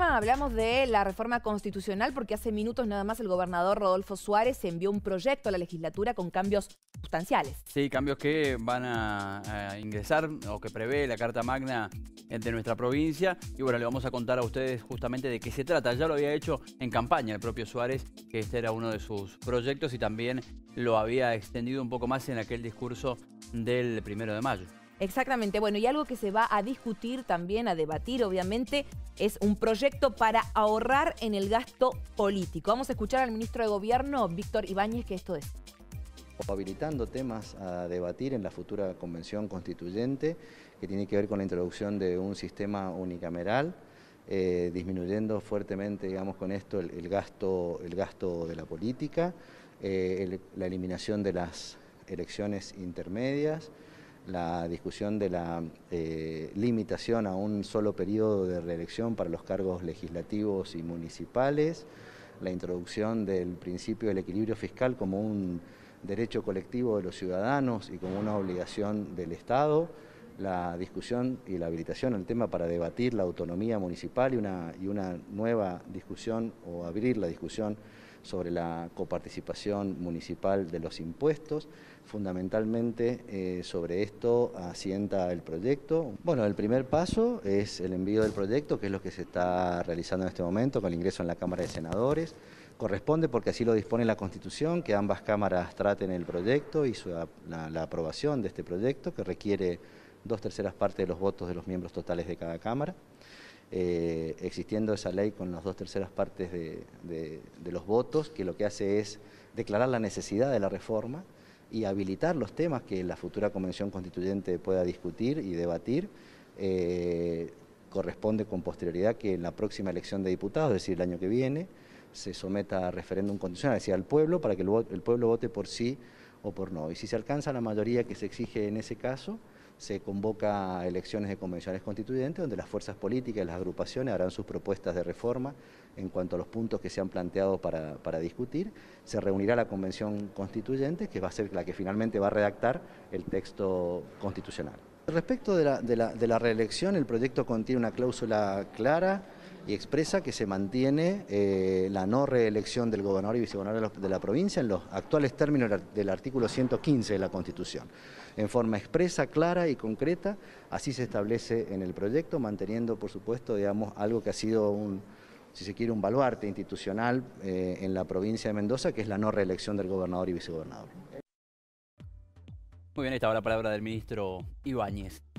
Hablamos de la reforma constitucional porque hace minutos nada más el gobernador Rodolfo Suárez envió un proyecto a la legislatura con cambios sustanciales. Sí, cambios que van a, ingresar o que prevé la Carta Magna de nuestra provincia. Y bueno, le vamos a contar a ustedes justamente de qué se trata. Ya lo había hecho en campaña el propio Suárez, que este era uno de sus proyectos y también lo había extendido un poco más en aquel discurso del primero de mayo. Exactamente. Bueno, y algo que se va a discutir también, a debatir, obviamente, es un proyecto para ahorrar en el gasto político. Vamos a escuchar al ministro de Gobierno, Víctor Ibáñez, que esto es. Habilitando temas a debatir en la futura convención constituyente, que tiene que ver con la introducción de un sistema unicameral, eh, disminuyendo fuertemente, digamos, con esto el, gasto, el gasto de la política, eh, la eliminación de las elecciones intermedias, la discusión de la eh, limitación a un solo periodo de reelección para los cargos legislativos y municipales, la introducción del principio del equilibrio fiscal como un derecho colectivo de los ciudadanos y como una obligación del Estado, la discusión y la habilitación al tema para debatir la autonomía municipal y una, y una nueva discusión o abrir la discusión sobre la coparticipación municipal de los impuestos. Fundamentalmente eh, sobre esto asienta el proyecto. Bueno, el primer paso es el envío del proyecto, que es lo que se está realizando en este momento con el ingreso en la Cámara de Senadores. Corresponde porque así lo dispone la Constitución, que ambas cámaras traten el proyecto y la aprobación de este proyecto, que requiere dos terceras partes de los votos de los miembros totales de cada Cámara. Eh, existiendo esa ley con las dos terceras partes de, los votos, que lo que hace es declarar la necesidad de la reforma y habilitar los temas que la futura Convención Constituyente pueda discutir y debatir. Eh, corresponde con posterioridad que en la próxima elección de diputados, es decir, el año que viene, se someta a referéndum constitucional, es decir, al pueblo, para que el pueblo vote por sí o por no. Y si se alcanza la mayoría que se exige en ese caso, se convoca a elecciones de convenciones constituyentes donde las fuerzas políticas y las agrupaciones harán sus propuestas de reforma en cuanto a los puntos que se han planteado para, discutir. Se reunirá la convención constituyente que va a ser la que finalmente va a redactar el texto constitucional. Respecto de la, de la reelección, el proyecto contiene una cláusula clara y expresa que se mantiene eh, la no reelección del gobernador y vicegobernador de la provincia en los actuales términos del artículo 115 de la Constitución. En forma expresa, clara y concreta, así se establece en el proyecto, manteniendo, por supuesto, digamos, algo que ha sido un, si se quiere, un baluarte institucional eh, en la provincia de Mendoza, que es la no reelección del gobernador y vicegobernador. Muy bien, esta va la palabra del ministro Ibáñez.